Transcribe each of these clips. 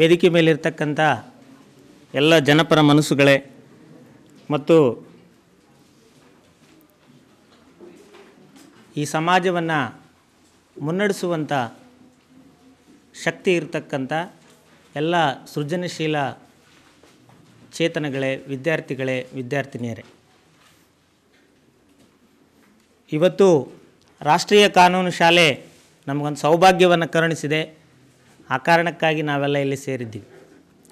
ವೇದಿಕೆ ಮೇಲಿರ್ತಕ್ಕಂಥ ಎಲ್ಲ ಜನಪರ ಮನಸ್ಸುಗಳೇ ಮತ್ತು ಈ ಸಮಾಜವನ್ನು ಮುನ್ನಡೆಸುವಂಥ ಶಕ್ತಿ ಇರತಕ್ಕಂಥ ಎಲ್ಲ ಸೃಜನಶೀಲ ಚೇತನಗಳೇ ವಿದ್ಯಾರ್ಥಿಗಳೇ ವಿದ್ಯಾರ್ಥಿನಿಯರೇ ಇವತ್ತು ರಾಷ್ಟ್ರೀಯ ಕಾನೂನು ಶಾಲೆ ನಮಗೊಂದು ಸೌಭಾಗ್ಯವನ್ನು ಕರುಣಿಸಿದೆ ಆ ಕಾರಣಕ್ಕಾಗಿ ನಾವೆಲ್ಲ ಇಲ್ಲಿ ಸೇರಿದ್ದೀವಿ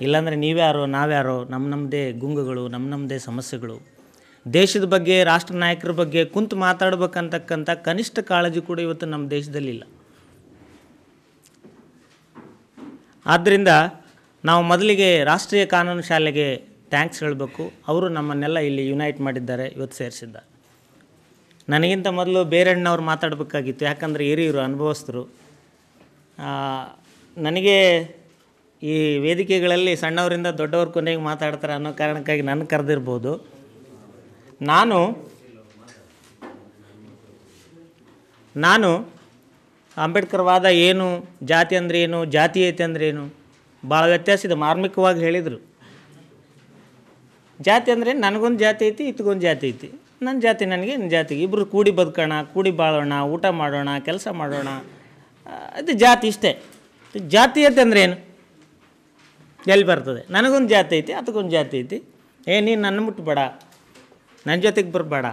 ಇಲ್ಲಾಂದರೆ ನೀವ್ಯಾರೋ ನಾವ್ಯಾರೋ ನಮ್ಮ ನಮ್ಮದೇ ಗುಂಗುಗಳು ನಮ್ಮ ನಮ್ಮದೇ ಸಮಸ್ಯೆಗಳು ದೇಶದ ಬಗ್ಗೆ ರಾಷ್ಟ್ರ ನಾಯಕರ ಬಗ್ಗೆ ಕುಂತು ಮಾತಾಡಬೇಕಂತಕ್ಕಂಥ ಕನಿಷ್ಠ ಕಾಳಜಿ ಕೂಡ ಇವತ್ತು ನಮ್ಮ ದೇಶದಲ್ಲಿಲ್ಲ ಆದ್ದರಿಂದ ನಾವು ಮೊದಲಿಗೆ ರಾಷ್ಟ್ರೀಯ ಕಾನೂನು ಶಾಲೆಗೆ ಥ್ಯಾಂಕ್ಸ್ ಹೇಳಬೇಕು ಅವರು ನಮ್ಮನ್ನೆಲ್ಲ ಇಲ್ಲಿ ಯುನೈಟ್ ಮಾಡಿದ್ದಾರೆ ಇವತ್ತು ಸೇರಿಸಿದ್ದ ನನಗಿಂತ ಮೊದಲು ಬೇರೆಣ್ಣವ್ರು ಮಾತಾಡಬೇಕಾಗಿತ್ತು ಯಾಕಂದರೆ ಹಿರಿಯರು ಅನುಭವಸ್ಥರು ನನಗೆ ಈ ವೇದಿಕೆಗಳಲ್ಲಿ ಸಣ್ಣವರಿಂದ ದೊಡ್ಡವ್ರ ಕೊನೆಗೆ ಮಾತಾಡ್ತಾರೆ ಅನ್ನೋ ಕಾರಣಕ್ಕಾಗಿ ನನ್ನ ಕರೆದಿರ್ಬೋದು ನಾನು ನಾನು ಅಂಬೇಡ್ಕರ್ ವಾದ ಏನು ಜಾತಿ ಅಂದರೆ ಏನು ಜಾತೀಯತೆ ಅಂದರೆ ಏನು ಭಾಳ ವ್ಯತ್ಯಾಸ ಇದೆ ಮಾರ್ಮಿಕವಾಗಿ ಹೇಳಿದರು ಜಾತಿ ಅಂದರೆ ನನಗೊಂದು ಜಾತಿ ಐತಿ ಇತ್ಗೊಂದು ಜಾತಿ ಐತಿ ನನ್ನ ಜಾತಿ ನನಗೆ ನನ್ನ ಜಾತಿ ಇಬ್ಬರು ಕೂಡಿ ಬದುಕೋಣ ಕೂಡಿ ಬಾಳೋಣ ಊಟ ಮಾಡೋಣ ಕೆಲಸ ಮಾಡೋಣ ಅದು ಜಾತಿ ಇಷ್ಟೇ ಜಾತೀಯತೆ ಅಂದರೆ ಏನು ಎಲ್ಲಿ ಬರ್ತದೆ ನನಗೊಂದು ಜಾತಿ ಐತಿ ಅದಕ್ಕೊಂದು ಜಾತಿ ಐತಿ ಏ ನೀನು ನನ್ನ ಮುಟ್ಬೇಡ ನನ್ನ ಜೊತೆಗೆ ಬರಬೇಡ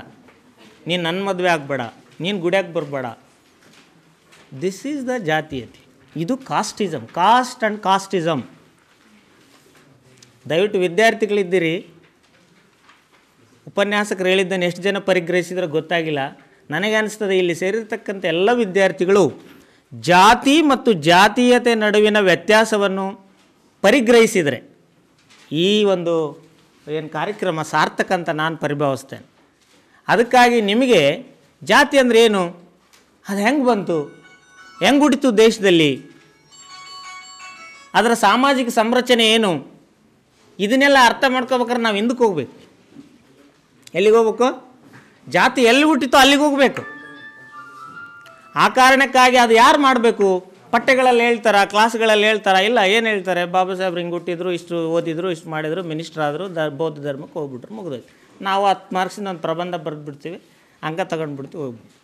ನೀನು ನನ್ನ ಮದುವೆ ಆಗಬೇಡ ನೀನು ಗುಡಿಯಾಗಿ ಬರಬೇಡ ದಿಸ್ ಈಸ್ ದ ಜಾತೀಯತೆ ಇದು ಕಾಸ್ಟಿಸಮ್ ಕಾಸ್ಟ್ ಆ್ಯಂಡ್ ಕಾಸ್ಟಿಸಮ್ ದಯವಿಟ್ಟು ವಿದ್ಯಾರ್ಥಿಗಳಿದ್ದೀರಿ ಉಪನ್ಯಾಸಕರು ಹೇಳಿದ್ದನ್ನು ಎಷ್ಟು ಜನ ಪರಿಗ್ರಹಿಸಿದ್ರೆ ಗೊತ್ತಾಗಿಲ್ಲ ನನಗೆ ಅನಿಸ್ತದೆ ಇಲ್ಲಿ ಸೇರಿರ್ತಕ್ಕಂಥ ಎಲ್ಲ ವಿದ್ಯಾರ್ಥಿಗಳು ಜಾತಿ ಮತ್ತು ಜಾತೀಯತೆ ನಡುವಿನ ವ್ಯತ್ಯಾಸವನ್ನು ಪರಿಗ್ರಹಿಸಿದರೆ ಈ ಒಂದು ಏನು ಕಾರ್ಯಕ್ರಮ ಸಾರ್ಥಕ ಅಂತ ನಾನು ಪರಿಭಾವಿಸ್ತೇನೆ ಅದಕ್ಕಾಗಿ ನಿಮಗೆ ಜಾತಿ ಅಂದರೆ ಏನು ಅದು ಹೆಂಗೆ ಬಂತು ಹೆಂಗೆ ಹುಟ್ಟಿತು ದೇಶದಲ್ಲಿ ಅದರ ಸಾಮಾಜಿಕ ಸಂರಚನೆ ಏನು ಇದನ್ನೆಲ್ಲ ಅರ್ಥ ಮಾಡ್ಕೋಬೇಕಾದ್ರೆ ನಾವು ಹಿಂದಕ್ಕೆ ಹೋಗ್ಬೇಕು ಎಲ್ಲಿಗೆ ಹೋಗ್ಬೇಕು ಜಾತಿ ಎಲ್ಲಿ ಹುಟ್ಟಿತೋ ಅಲ್ಲಿಗೆ ಹೋಗ್ಬೇಕು ಆ ಕಾರಣಕ್ಕಾಗಿ ಅದು ಯಾರು ಮಾಡಬೇಕು ಪಠ್ಯಗಳಲ್ಲಿ ಹೇಳ್ತಾರ ಕ್ಲಾಸ್ಗಳಲ್ಲಿ ಹೇಳ್ತಾರ ಇಲ್ಲ ಏನು ಹೇಳ್ತಾರೆ ಬಾಬಾ ಸಾಹೇಬ್ರು ಹಿಂಗೆ ಇಷ್ಟು ಓದಿದ್ರು ಇಷ್ಟು ಮಾಡಿದ್ರು ಮಿನಿಸ್ಟರ್ ಆದರು ದ ಬೌದ್ಧ ಧರ್ಮಕ್ಕೆ ಹೋಗ್ಬಿಟ್ರು ಮುಗಿದೋಯ್ತು ನಾವು ಹತ್ತು ಮಾರ್ಕ್ಸಿಂದ ಒಂದು ಪ್ರಬಂಧ ಬರೆದ್ಬಿಡ್ತೀವಿ ಅಂಕ ತಗೊಂಡ್ಬಿಡ್ತೀವಿ ಹೋಗ್ಬಿಟ್ಟು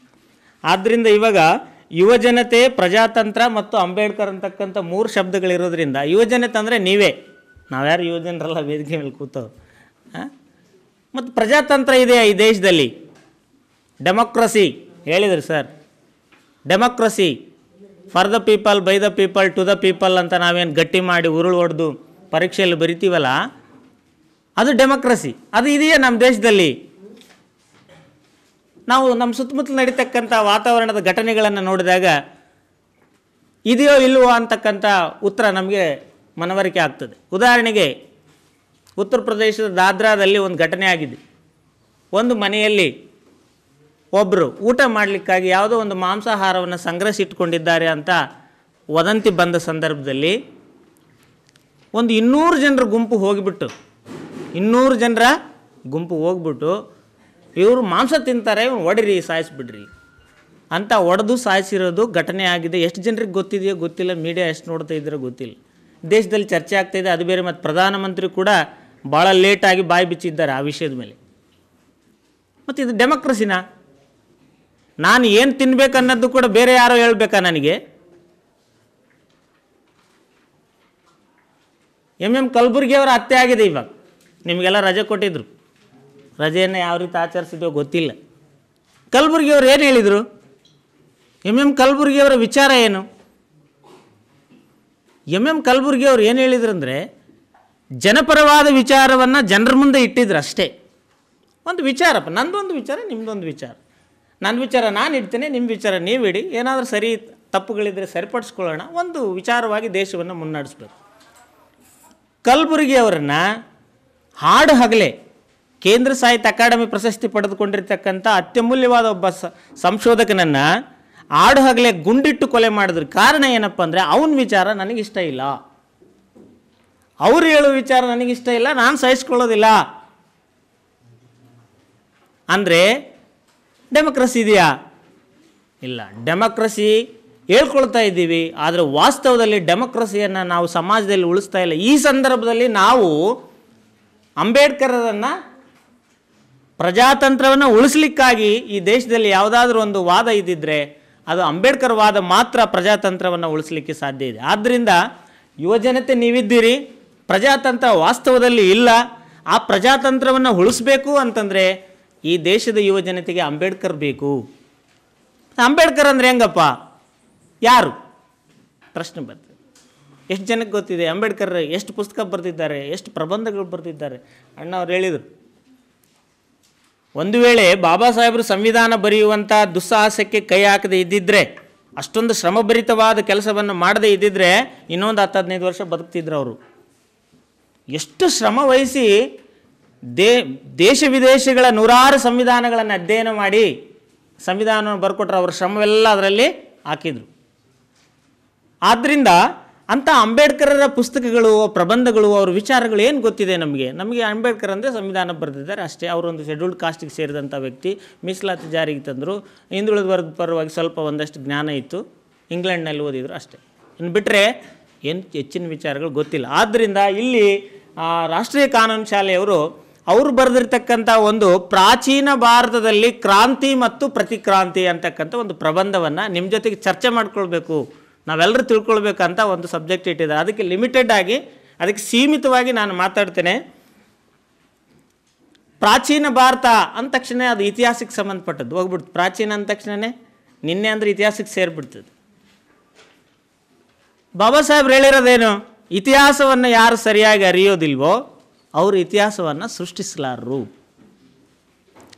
ಆದ್ದರಿಂದ ಇವಾಗ ಯುವಜನತೆ ಪ್ರಜಾತಂತ್ರ ಮತ್ತು ಅಂಬೇಡ್ಕರ್ ಅಂತಕ್ಕಂಥ ಮೂರು ಶಬ್ದಗಳಿರೋದ್ರಿಂದ ಯುವಜನತೆ ಅಂದರೆ ನೀವೇ ನಾವ್ಯಾರು ಯುವಜನರಲ್ಲ ವೇದಿಕೆ ಮೇಲೆ ಕೂತವ್ರು ಮತ್ತು ಪ್ರಜಾತಂತ್ರ ಇದೆ ಈ ದೇಶದಲ್ಲಿ ಡೆಮೋಕ್ರಸಿ ಹೇಳಿದರು sir democracy for the people by the people to the people ಅಂತ ನಾವೇನು ಗಟ್ಟಿ ಮಾಡಿ ಉರುಳು ಹೊಡೆದು ಪರೀಕ್ಷೆಯಲ್ಲಿ ಬರಿತೀವಲ್ಲ ಅದು ಡೆಮೋಕ್ರಸಿ ಅದು ಇದೆಯೇ ನಮ್ಮ ದೇಶದಲ್ಲಿ ನಾವು ನಮ್ಮ ಸುತ್ತಮುತ್ತಲು ನಡೀತಕ್ಕಂಥ ವಾತಾವರಣದ ಘಟನೆಗಳನ್ನು ನೋಡಿದಾಗ ಇದೆಯೋ ಇಲ್ಲವೋ ಅಂತಕ್ಕಂಥ ಉತ್ತರ ನಮಗೆ ಮನವರಿಕೆ ಆಗ್ತದೆ ಉದಾಹರಣೆಗೆ ಉತ್ತರ ಪ್ರದೇಶದ ದಾದ್ರಾದಲ್ಲಿ ಒಂದು ಘಟನೆ ಆಗಿದೆ ಒಂದು ಮನೆಯಲ್ಲಿ ಒಬ್ಬರು ಊಟ ಮಾಡಲಿಕ್ಕಾಗಿ ಯಾವುದೋ ಒಂದು ಮಾಂಸಾಹಾರವನ್ನು ಸಂಗ್ರಹಿಸಿಟ್ಕೊಂಡಿದ್ದಾರೆ ಅಂತ ವದಂತಿ ಬಂದ ಸಂದರ್ಭದಲ್ಲಿ ಒಂದು ಇನ್ನೂರು ಜನರ ಗುಂಪು ಹೋಗಿಬಿಟ್ಟು ಇನ್ನೂರು ಜನರ ಗುಂಪು ಹೋಗ್ಬಿಟ್ಟು ಇವರು ಮಾಂಸ ತಿಂತಾರೆ ಇವ್ನು ಒಡಿರಿ ಸಾಯಿಸಿಬಿಡ್ರಿ ಅಂತ ಒಡೆದು ಸಾಯಿಸಿರೋದು ಘಟನೆ ಆಗಿದೆ ಎಷ್ಟು ಜನರಿಗೆ ಗೊತ್ತಿದೆಯೋ ಗೊತ್ತಿಲ್ಲ ಮೀಡಿಯಾ ಎಷ್ಟು ನೋಡ್ತಾ ಇದ್ರೋ ಗೊತ್ತಿಲ್ಲ ದೇಶದಲ್ಲಿ ಚರ್ಚೆ ಆಗ್ತಾಯಿದೆ ಅದು ಬೇರೆ ಮತ್ತು ಪ್ರಧಾನಮಂತ್ರಿ ಕೂಡ ಭಾಳ ಲೇಟಾಗಿ ಬಾಯಿ ಬಿಚ್ಚಿದ್ದಾರೆ ಆ ವಿಷಯದ ಮೇಲೆ ಮತ್ತು ಇದು ಡೆಮೋಕ್ರಸಿನಾ ನಾನು ಏನು ತಿನ್ಬೇಕನ್ನೋದು ಕೂಡ ಬೇರೆ ಯಾರೋ ಹೇಳ್ಬೇಕಾ ನನಗೆ ಎಮ್ ಎಮ್ ಅವರ ಹತ್ಯೆ ಆಗಿದೆ ಇವಾಗ ನಿಮಗೆಲ್ಲ ರಜೆ ಕೊಟ್ಟಿದ್ರು ರಜೆಯನ್ನು ಯಾವ ರೀತಿ ಆಚರಿಸಿದೋ ಗೊತ್ತಿಲ್ಲ ಅವರು ಏನು ಹೇಳಿದರು ಎಮ್ ಎಮ್ ಅವರ ವಿಚಾರ ಏನು ಎಮ್ ಎಮ್ ಅವರು ಏನು ಹೇಳಿದ್ರು ಅಂದರೆ ಜನಪರವಾದ ವಿಚಾರವನ್ನು ಜನರ ಮುಂದೆ ಇಟ್ಟಿದ್ರು ಅಷ್ಟೇ ಒಂದು ವಿಚಾರಪ್ಪ ನಂದೊಂದು ವಿಚಾರ ನಿಮ್ಮದೊಂದು ವಿಚಾರ ನನ್ನ ವಿಚಾರ ನಾನು ಇಡ್ತೇನೆ ನಿಮ್ಮ ವಿಚಾರ ನೀವು ಇಡಿ ಏನಾದರೂ ಸರಿ ತಪ್ಪುಗಳಿದ್ರೆ ಸರಿಪಡಿಸ್ಕೊಳ್ಳೋಣ ಒಂದು ವಿಚಾರವಾಗಿ ದೇಶವನ್ನು ಮುನ್ನಡೆಸ್ಬೇಕು ಕಲಬುರಗಿಯವರನ್ನು ಹಾಡು ಹಗಲೆ ಕೇಂದ್ರ ಸಾಹಿತ್ಯ ಅಕಾಡೆಮಿ ಪ್ರಶಸ್ತಿ ಪಡೆದುಕೊಂಡಿರ್ತಕ್ಕಂಥ ಅತ್ಯಮೂಲ್ಯವಾದ ಒಬ್ಬ ಸಂಶೋಧಕನನ್ನು ಹಾಡು ಹಗಲೆ ಗುಂಡಿಟ್ಟು ಕೊಲೆ ಮಾಡಿದ್ರ ಕಾರಣ ಏನಪ್ಪ ಅಂದರೆ ಅವನ ವಿಚಾರ ನನಗಿಷ್ಟ ಇಲ್ಲ ಅವ್ರು ಹೇಳೋ ವಿಚಾರ ನನಗಿಷ್ಟ ಇಲ್ಲ ನಾನು ಸಹಿಸ್ಕೊಳ್ಳೋದಿಲ್ಲ ಅಂದರೆ ಡೆಮೊಕ್ರಸಿ ಇದೆಯಾ ಇಲ್ಲ ಡೆಮೊಕ್ರಸಿ ಹೇಳ್ಕೊಳ್ತಾ ಇದ್ದೀವಿ ಆದರೆ ವಾಸ್ತವದಲ್ಲಿ ಡೆಮೊಕ್ರಸಿಯನ್ನು ನಾವು ಸಮಾಜದಲ್ಲಿ ಉಳಿಸ್ತಾ ಇಲ್ಲ ಈ ಸಂದರ್ಭದಲ್ಲಿ ನಾವು ಅಂಬೇಡ್ಕರರನ್ನು ಪ್ರಜಾತಂತ್ರವನ್ನು ಉಳಿಸ್ಲಿಕ್ಕಾಗಿ ಈ ದೇಶದಲ್ಲಿ ಯಾವುದಾದ್ರೂ ಒಂದು ವಾದ ಇದ್ದಿದ್ದರೆ ಅದು ಅಂಬೇಡ್ಕರ್ ವಾದ ಮಾತ್ರ ಪ್ರಜಾತಂತ್ರವನ್ನು ಉಳಿಸ್ಲಿಕ್ಕೆ ಸಾಧ್ಯ ಇದೆ ಆದ್ದರಿಂದ ಯುವಜನತೆ ನೀವಿದ್ದೀರಿ ಪ್ರಜಾತಂತ್ರ ವಾಸ್ತವದಲ್ಲಿ ಇಲ್ಲ ಆ ಪ್ರಜಾತಂತ್ರವನ್ನು ಉಳಿಸ್ಬೇಕು ಅಂತಂದರೆ ಈ ದೇಶದ ಯುವ ಜನತೆಗೆ ಅಂಬೇಡ್ಕರ್ ಬೇಕು ಅಂಬೇಡ್ಕರ್ ಅಂದರೆ ಹೆಂಗಪ್ಪ ಯಾರು ಪ್ರಶ್ನೆ ಬರ್ತದೆ ಎಷ್ಟು ಜನಕ್ಕೆ ಗೊತ್ತಿದೆ ಅಂಬೇಡ್ಕರ್ ಎಷ್ಟು ಪುಸ್ತಕ ಬರೆದಿದ್ದಾರೆ ಎಷ್ಟು ಪ್ರಬಂಧಗಳು ಬರೆದಿದ್ದಾರೆ ಅಣ್ಣ ಅವ್ರು ಹೇಳಿದರು ಒಂದು ವೇಳೆ ಬಾಬಾ ಸಾಹೇಬರು ಸಂವಿಧಾನ ಬರೆಯುವಂಥ ದುಸ್ಸಾಹಸಕ್ಕೆ ಕೈ ಹಾಕದೇ ಇದ್ದಿದ್ದರೆ ಅಷ್ಟೊಂದು ಶ್ರಮಭರಿತವಾದ ಕೆಲಸವನ್ನು ಮಾಡದೇ ಇದ್ದಿದ್ದರೆ ಇನ್ನೊಂದು ಹತ್ತು ಹದಿನೈದು ವರ್ಷ ಬದುಕ್ತಿದ್ರು ಅವರು ಎಷ್ಟು ಶ್ರಮ ವಹಿಸಿ ದೇ ದೇಶ ವಿದೇಶಗಳ ನೂರಾರು ಸಂವಿಧಾನಗಳನ್ನು ಅಧ್ಯಯನ ಮಾಡಿ ಸಂವಿಧಾನವನ್ನು ಬರ್ಕೊಟ್ರೆ ಅವರ ಶ್ರಮವೆಲ್ಲ ಅದರಲ್ಲಿ ಹಾಕಿದರು ಆದ್ದರಿಂದ ಅಂಥ ಅಂಬೇಡ್ಕರರ ಪುಸ್ತಕಗಳು ಪ್ರಬಂಧಗಳು ಅವ್ರ ವಿಚಾರಗಳು ಏನು ಗೊತ್ತಿದೆ ನಮಗೆ ನಮಗೆ ಅಂಬೇಡ್ಕರ್ ಅಂದರೆ ಸಂವಿಧಾನ ಬರೆದಿದ್ದಾರೆ ಅಷ್ಟೇ ಅವರೊಂದು ಶೆಡ್ಯೂಲ್ಡ್ ಕಾಸ್ಟಿಗೆ ಸೇರಿದಂಥ ವ್ಯಕ್ತಿ ಮೀಸಲಾತಿ ಜಾರಿಗೆ ತಂದರು ಹಿಂದುಳಿದ ವರ್ಗದ ಪರವಾಗಿ ಸ್ವಲ್ಪ ಒಂದಷ್ಟು ಜ್ಞಾನ ಇತ್ತು ಇಂಗ್ಲೆಂಡ್ನಲ್ಲಿ ಓದಿದ್ರು ಅಷ್ಟೇ ಇನ್ನು ಬಿಟ್ಟರೆ ಏನು ಹೆಚ್ಚಿನ ವಿಚಾರಗಳು ಗೊತ್ತಿಲ್ಲ ಆದ್ದರಿಂದ ಇಲ್ಲಿ ರಾಷ್ಟ್ರೀಯ ಕಾನೂನು ಶಾಲೆಯವರು ಅವರು ಬರೆದಿರ್ತಕ್ಕಂಥ ಒಂದು ಪ್ರಾಚೀನ ಭಾರತದಲ್ಲಿ ಕ್ರಾಂತಿ ಮತ್ತು ಪ್ರತಿಕ್ರಾಂತಿ ಅಂತಕ್ಕಂಥ ಒಂದು ಪ್ರಬಂಧವನ್ನು ನಿಮ್ಮ ಜೊತೆಗೆ ಚರ್ಚೆ ಮಾಡ್ಕೊಳ್ಬೇಕು ನಾವೆಲ್ಲರೂ ತಿಳ್ಕೊಳ್ಬೇಕಂತ ಒಂದು ಸಬ್ಜೆಕ್ಟ್ ಇಟ್ಟಿದ್ದಾರೆ ಅದಕ್ಕೆ ಲಿಮಿಟೆಡ್ ಆಗಿ ಅದಕ್ಕೆ ಸೀಮಿತವಾಗಿ ನಾನು ಮಾತಾಡ್ತೇನೆ ಪ್ರಾಚೀನ ಭಾರತ ಅಂದ ತಕ್ಷಣ ಅದು ಇತಿಹಾಸಕ್ಕೆ ಸಂಬಂಧಪಟ್ಟದ್ದು ಹೋಗ್ಬಿಡ್ತು ಪ್ರಾಚೀನ ಅಂದ ತಕ್ಷಣವೇ ನಿನ್ನೆ ಅಂದರೆ ಇತಿಹಾಸಕ್ಕೆ ಸೇರಿಬಿಡ್ತದೆ ಬಾಬಾ ಸಾಹೇಬ್ರು ಹೇಳಿರೋದೇನು ಇತಿಹಾಸವನ್ನು ಯಾರು ಸರಿಯಾಗಿ ಅರಿಯೋದಿಲ್ವೋ ಅವರು ಇತಿಹಾಸವನ್ನು ಸೃಷ್ಟಿಸಲಾರರು